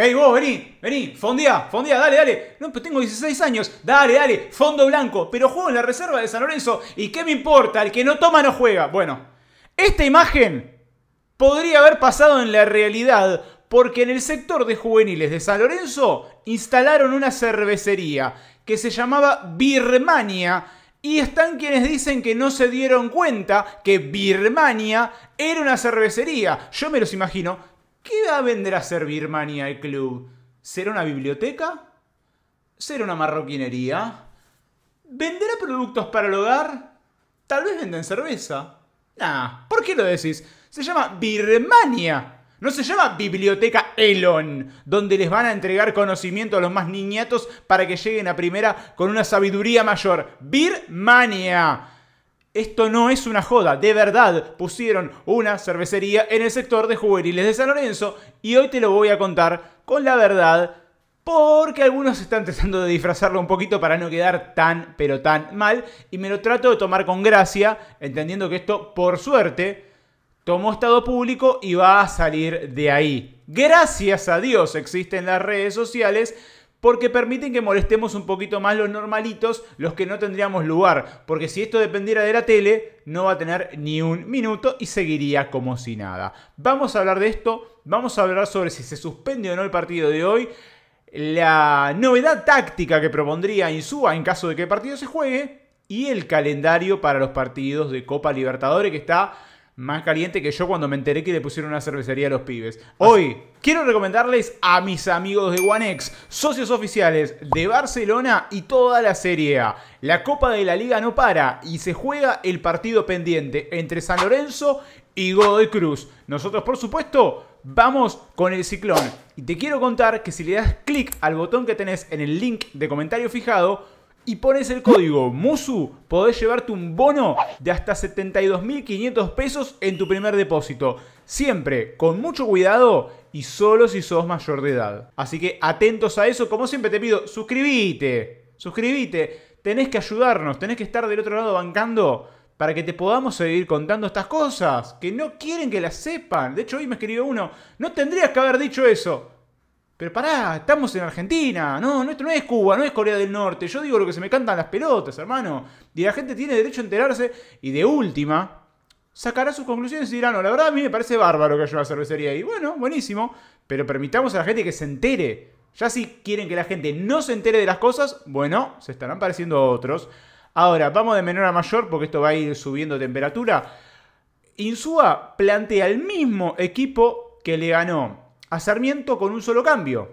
¡Ey, vos, vení! ¡Vení! ¡Fondía! ¡Fondía! ¡Dale, dale! No, pero tengo 16 años. ¡Dale, dale! ¡Fondo blanco! Pero juego en la reserva de San Lorenzo. ¿Y qué me importa? El que no toma no juega. Bueno, esta imagen podría haber pasado en la realidad porque en el sector de juveniles de San Lorenzo instalaron una cervecería que se llamaba Birmania. Y están quienes dicen que no se dieron cuenta que Birmania era una cervecería. Yo me los imagino ¿Qué va a vender a ser Birmania el club? ¿Será una biblioteca? ¿Será una marroquinería? ¿Venderá productos para el hogar? Tal vez venden cerveza. Ah, ¿por qué lo decís? Se llama Birmania. No se llama Biblioteca Elon, donde les van a entregar conocimiento a los más niñatos para que lleguen a primera con una sabiduría mayor. Birmania. Esto no es una joda, de verdad pusieron una cervecería en el sector de juveniles de San Lorenzo y hoy te lo voy a contar con la verdad porque algunos están tratando de disfrazarlo un poquito para no quedar tan pero tan mal y me lo trato de tomar con gracia, entendiendo que esto por suerte tomó estado público y va a salir de ahí. Gracias a Dios existen las redes sociales porque permiten que molestemos un poquito más los normalitos, los que no tendríamos lugar, porque si esto dependiera de la tele, no va a tener ni un minuto y seguiría como si nada. Vamos a hablar de esto, vamos a hablar sobre si se suspende o no el partido de hoy, la novedad táctica que propondría Insúa en caso de que el partido se juegue y el calendario para los partidos de Copa Libertadores que está más caliente que yo cuando me enteré que le pusieron una cervecería a los pibes. Ah. Hoy quiero recomendarles a mis amigos de OneX, socios oficiales de Barcelona y toda la Serie A. La Copa de la Liga no para y se juega el partido pendiente entre San Lorenzo y Godoy Cruz. Nosotros, por supuesto, vamos con el ciclón. Y te quiero contar que si le das clic al botón que tenés en el link de comentario fijado, y pones el código MUSU, podés llevarte un bono de hasta 72.500 pesos en tu primer depósito. Siempre con mucho cuidado y solo si sos mayor de edad. Así que atentos a eso, como siempre te pido, suscribite. Suscribite. Tenés que ayudarnos, tenés que estar del otro lado bancando para que te podamos seguir contando estas cosas que no quieren que las sepan. De hecho, hoy me escribió uno, no tendrías que haber dicho eso. Pero pará, estamos en Argentina. No, no, no es Cuba, no es Corea del Norte. Yo digo lo que se me cantan las pelotas, hermano. Y la gente tiene derecho a enterarse. Y de última, sacará sus conclusiones y dirá, no, la verdad a mí me parece bárbaro que haya una cervecería ahí. Bueno, buenísimo. Pero permitamos a la gente que se entere. Ya si quieren que la gente no se entere de las cosas, bueno, se estarán pareciendo a otros. Ahora, vamos de menor a mayor porque esto va a ir subiendo temperatura. Insúa plantea al mismo equipo que le ganó a Sarmiento con un solo cambio,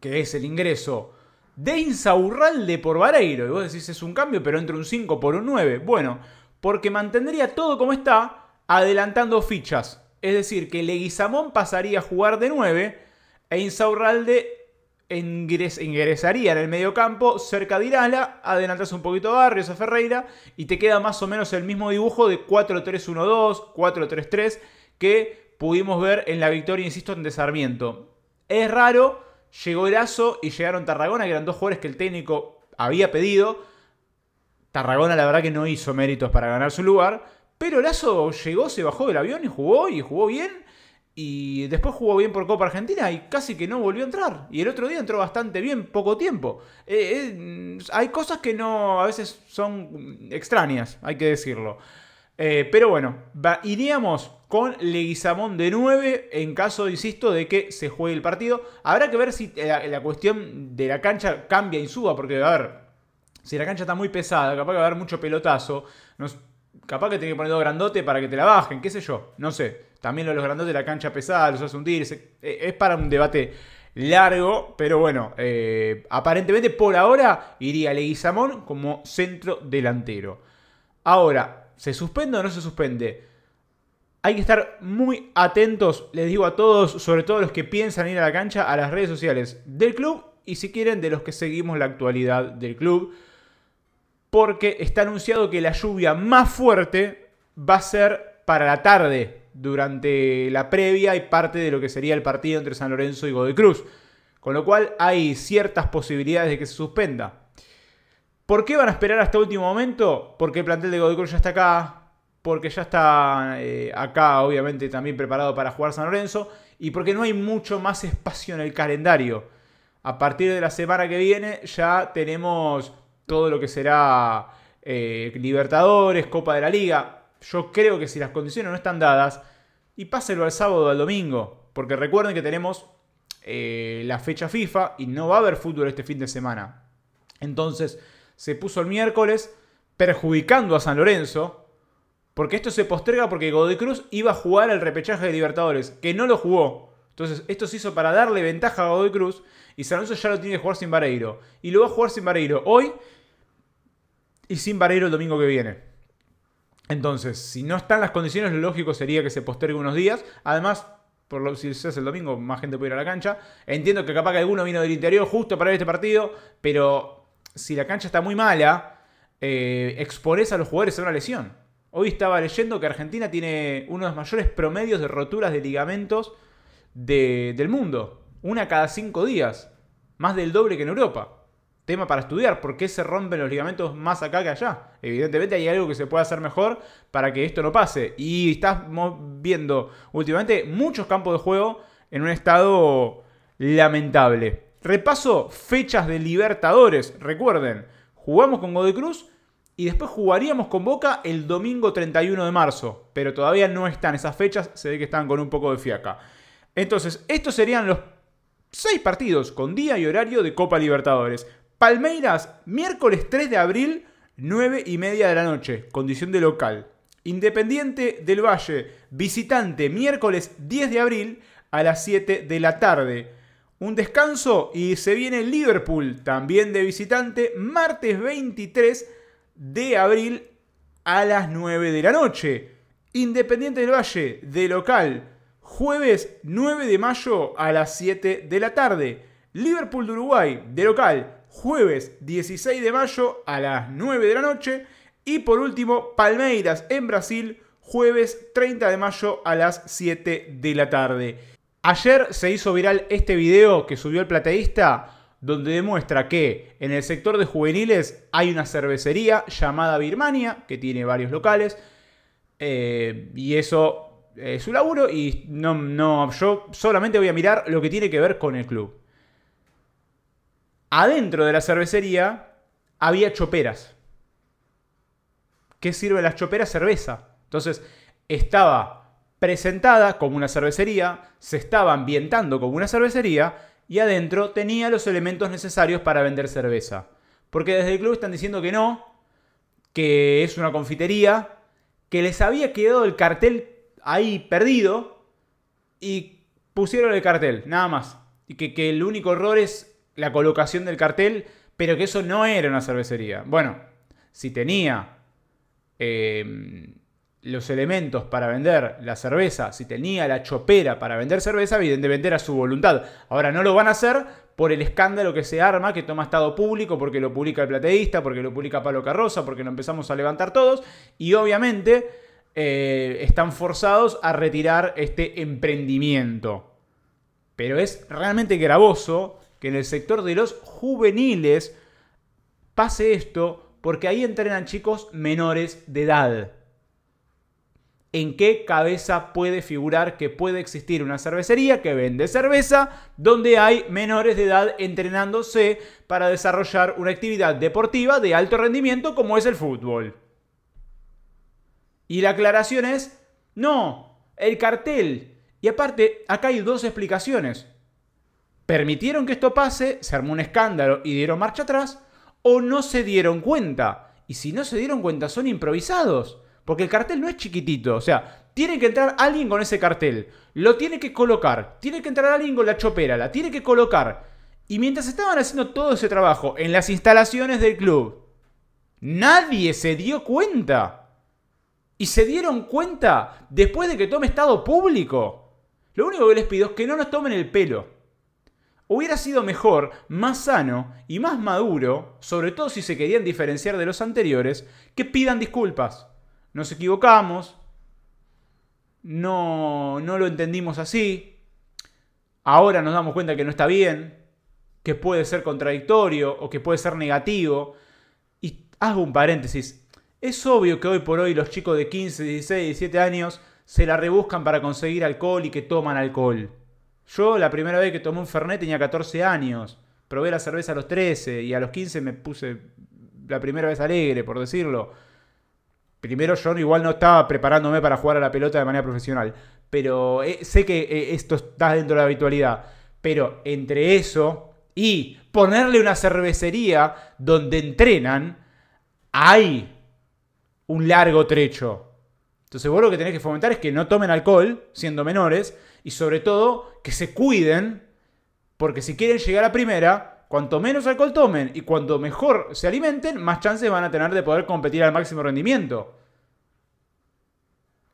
que es el ingreso de Insaurralde por Vareiro. Y vos decís, es un cambio, pero entre un 5 por un 9. Bueno, porque mantendría todo como está, adelantando fichas. Es decir, que Leguizamón pasaría a jugar de 9 e Insaurralde ingresaría en el campo cerca de Irala, adelantas un poquito a Barrios, a Ferreira, y te queda más o menos el mismo dibujo de 4-3-1-2, 4-3-3, que pudimos ver en la victoria, insisto, en de Sarmiento. Es raro, llegó Lazo y llegaron Tarragona, que eran dos jugadores que el técnico había pedido. Tarragona la verdad que no hizo méritos para ganar su lugar, pero Lazo llegó, se bajó del avión y jugó, y jugó bien, y después jugó bien por Copa Argentina y casi que no volvió a entrar. Y el otro día entró bastante bien, poco tiempo. Eh, eh, hay cosas que no, a veces son extrañas, hay que decirlo. Eh, pero bueno, iríamos con Leguizamón de 9 en caso, insisto, de que se juegue el partido. Habrá que ver si eh, la, cuestión de la cancha cambia y suba, porque a ver, si la cancha está muy pesada, capaz que va a haber mucho pelotazo, nos, capaz que tiene que poner dos grandote para que te la bajen, qué sé yo, no sé. También los grandotes de la cancha pesada los hace eh, Es para un debate largo, pero bueno, aparentemente por ahora iría Leguizamón como centro delantero. Ahora, ¿Se suspende o no se suspende? Hay que estar muy atentos, les digo a todos, sobre todo los que piensan ir a la cancha, a las redes sociales del club y si quieren de los que seguimos la actualidad del club. Porque está anunciado que la lluvia más fuerte va a ser para la tarde, durante la previa y parte de lo que sería el partido entre San Lorenzo y Godoy Cruz. Con lo cual hay ciertas posibilidades de que se suspenda. ¿Por qué van a esperar hasta último momento? Porque el plantel de Godoy ya está acá, porque ya está eh, acá, obviamente, también preparado para jugar San Lorenzo, y porque no hay mucho más espacio en el calendario. A partir de la semana que viene ya tenemos todo lo que será eh, Libertadores, Copa de la Liga. Yo creo que si las condiciones no están dadas, y pásenlo al sábado o al domingo, porque recuerden que tenemos eh, la fecha FIFA y no va a haber fútbol este fin de semana. Entonces, se puso el miércoles, perjudicando a San Lorenzo, porque esto se posterga porque Godoy Cruz iba a jugar el repechaje de Libertadores, que no lo jugó. Entonces, esto se hizo para darle ventaja a Godoy Cruz y San Lorenzo ya lo tiene que jugar sin Vareiro. Y lo va a jugar sin Vareiro hoy y sin Vareiro el domingo que viene. Entonces, si no están las condiciones, lo lógico sería que se postergue unos días. Además, por si se hace el domingo, más gente puede ir a la cancha. Entiendo que capaz que alguno vino del interior justo para ver este partido, pero si la cancha está muy mala, eh, expones a los jugadores a una lesión. Hoy estaba leyendo que Argentina tiene uno de los mayores promedios de roturas de ligamentos del mundo. Una cada cinco días. Más del doble que en Europa. Tema para estudiar. ¿Por qué se rompen los ligamentos más acá que allá? Evidentemente hay algo que se puede hacer mejor para que esto no pase. Y estamos viendo últimamente muchos campos de juego en un estado lamentable. Repaso fechas de Libertadores. Recuerden, jugamos con Godoy Cruz y después jugaríamos con Boca el domingo 31 de marzo. Pero todavía no están esas fechas, se ve que están con un poco de fiaca. Entonces, estos serían los seis partidos con día y horario de Copa Libertadores. Palmeiras, miércoles 3 de abril, 9 y media de la noche, condición de local. Independiente del Valle, visitante, miércoles 10 de abril a las 7 de la tarde un descanso y se viene Liverpool también de visitante martes 23 de abril a las 9 de la noche. Independiente del Valle de local jueves 9 de mayo a las 7 de la tarde. Liverpool de Uruguay de local jueves 16 de mayo a las 9 de la noche. Y por último, Palmeiras en Brasil jueves 30 de mayo a las 7 de la tarde. Ayer se hizo viral este video que subió el plateísta donde demuestra que en el sector de juveniles hay una cervecería llamada Birmania, que tiene varios locales, eh, y eso es su laburo, y no, no, yo solamente voy a mirar lo que tiene que ver con el club. Adentro de la cervecería había choperas. ¿Qué sirve las choperas? Cerveza. Entonces, estaba presentada como una cervecería, se estaba ambientando como una cervecería y adentro tenía los elementos necesarios para vender cerveza. Porque desde el club están diciendo que no, que es una confitería, que les había quedado el cartel ahí perdido y pusieron el cartel, nada más. Y que, el único error es la colocación del cartel, pero que eso no era una cervecería. Bueno, si tenía eh, los elementos para vender la cerveza, si tenía la chopera para vender cerveza, evidentemente a su voluntad. Ahora no lo van a hacer por el escándalo que se arma, que toma estado público, porque lo publica el plateísta, porque lo publica Palo Carroza, porque lo empezamos a levantar todos, y obviamente eh, están forzados a retirar este emprendimiento. Pero es realmente gravoso que en el sector de los juveniles pase esto, porque ahí entrenan chicos menores de edad ¿En qué cabeza puede figurar que puede existir una cervecería que vende cerveza donde hay menores de edad entrenándose para desarrollar una actividad deportiva de alto rendimiento como es el fútbol? Y la aclaración es, no, el cartel. Y aparte, acá hay dos explicaciones. Permitieron que esto pase, se armó un escándalo y dieron marcha atrás, o no se dieron cuenta. Y si no se dieron cuenta, son improvisados. Porque el cartel no es chiquitito. O sea, tiene que entrar alguien con ese cartel. Lo tiene que colocar. Tiene que entrar alguien con la chopera. La tiene que colocar. Y mientras estaban haciendo todo ese trabajo en las instalaciones del club, nadie se dio cuenta. Y se dieron cuenta después de que tome estado público. Lo único que les pido es que no nos tomen el pelo. Hubiera sido mejor, más sano y más maduro, sobre todo si se querían diferenciar de los anteriores, que pidan disculpas nos equivocamos, no, no lo entendimos así, ahora nos damos cuenta que no está bien, que puede ser contradictorio o que puede ser negativo. Y hago un paréntesis, es obvio que hoy por hoy los chicos de 15, 16, 17 años se la rebuscan para conseguir alcohol y que toman alcohol. Yo la primera vez que tomé un Fernet tenía 14 años, probé la cerveza a los 13 y a los 15 me puse la primera vez alegre, por decirlo. Primero, yo igual no estaba preparándome para jugar a la pelota de manera profesional, pero eh, sé que eh, esto está dentro de la habitualidad. Pero entre eso y ponerle una cervecería donde entrenan, hay un largo trecho. Entonces vos lo que tenés que fomentar es que no tomen alcohol siendo menores y sobre todo que se cuiden porque si quieren llegar a primera Cuanto menos alcohol tomen y cuanto mejor se alimenten, más chances van a tener de poder competir al máximo rendimiento.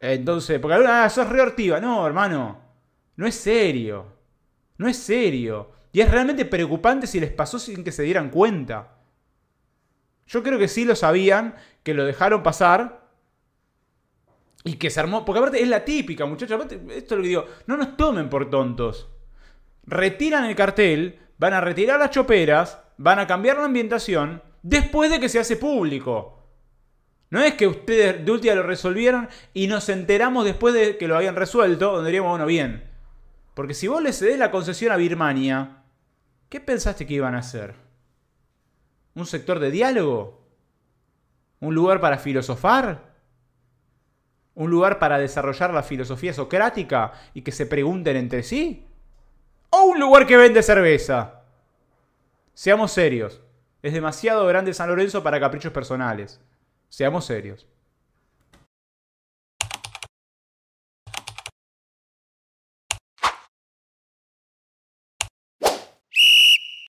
Entonces, porque alguna, ah, sos reortiva. No, hermano. No es serio. No es serio. Y es realmente preocupante si les pasó sin que se dieran cuenta. Yo creo que sí lo sabían, que lo dejaron pasar. Y que se armó. Porque aparte es la típica, muchachos. esto es lo que digo. No nos tomen por tontos. Retiran el cartel van a retirar las choperas, van a cambiar la ambientación después de que se hace público. No es que ustedes de última lo resolvieron y nos enteramos después de que lo habían resuelto, donde diríamos, bueno, bien. Porque si vos le cedés la concesión a Birmania, ¿qué pensaste que iban a hacer? ¿Un sector de diálogo? ¿Un lugar para filosofar? ¿Un lugar para desarrollar la filosofía socrática y que se pregunten entre sí? o un lugar que vende cerveza. Seamos serios. Es demasiado grande San Lorenzo para caprichos personales. Seamos serios.